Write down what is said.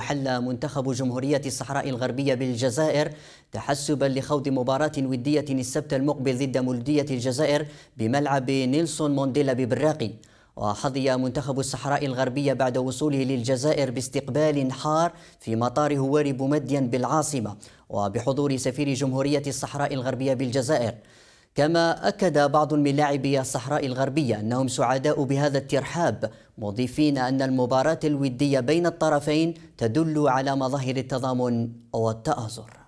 حل منتخب جمهورية الصحراء الغربية بالجزائر تحسبا لخوض مباراة ودية السبت المقبل ضد مولودية الجزائر بملعب نيلسون مونديلا ببراقي وحظي منتخب الصحراء الغربية بعد وصوله للجزائر باستقبال حار في مطار هواري بومدين بالعاصمة وبحضور سفير جمهورية الصحراء الغربية بالجزائر كما أكد بعض من لاعبي الصحراء الغربية أنهم سعداء بهذا الترحاب مضيفين أن المباراة الودية بين الطرفين تدل على مظاهر التضامن والتآزر